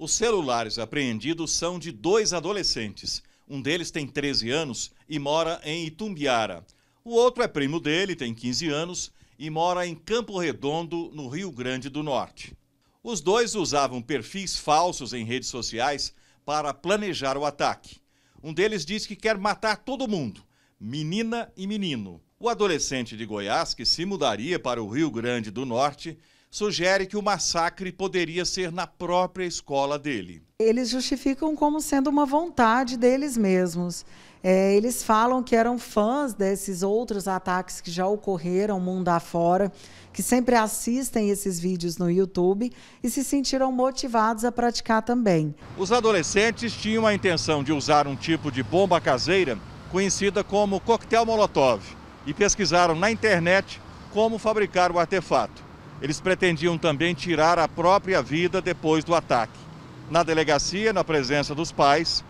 Os celulares apreendidos são de dois adolescentes. Um deles tem 13 anos e mora em Itumbiara. O outro é primo dele, tem 15 anos e mora em Campo Redondo, no Rio Grande do Norte. Os dois usavam perfis falsos em redes sociais para planejar o ataque. Um deles diz que quer matar todo mundo, menina e menino. O adolescente de Goiás, que se mudaria para o Rio Grande do Norte, sugere que o massacre poderia ser na própria escola dele. Eles justificam como sendo uma vontade deles mesmos. É, eles falam que eram fãs desses outros ataques que já ocorreram mundo afora, que sempre assistem esses vídeos no YouTube e se sentiram motivados a praticar também. Os adolescentes tinham a intenção de usar um tipo de bomba caseira conhecida como coquetel molotov e pesquisaram na internet como fabricar o artefato. Eles pretendiam também tirar a própria vida depois do ataque. Na delegacia, na presença dos pais,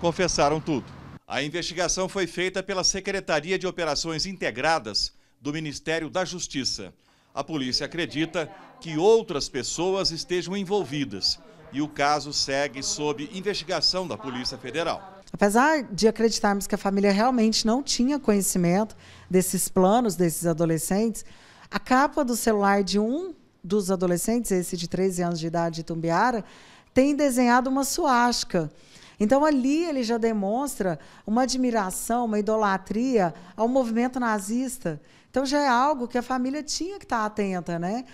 confessaram tudo. A investigação foi feita pela Secretaria de Operações Integradas do Ministério da Justiça. A polícia acredita que outras pessoas estejam envolvidas e o caso segue sob investigação da Polícia Federal. Apesar de acreditarmos que a família realmente não tinha conhecimento desses planos desses adolescentes, a capa do celular de um dos adolescentes, esse de 13 anos de idade de Tumbiara, tem desenhado uma suástica. Então ali ele já demonstra uma admiração, uma idolatria ao movimento nazista. Então já é algo que a família tinha que estar atenta, né?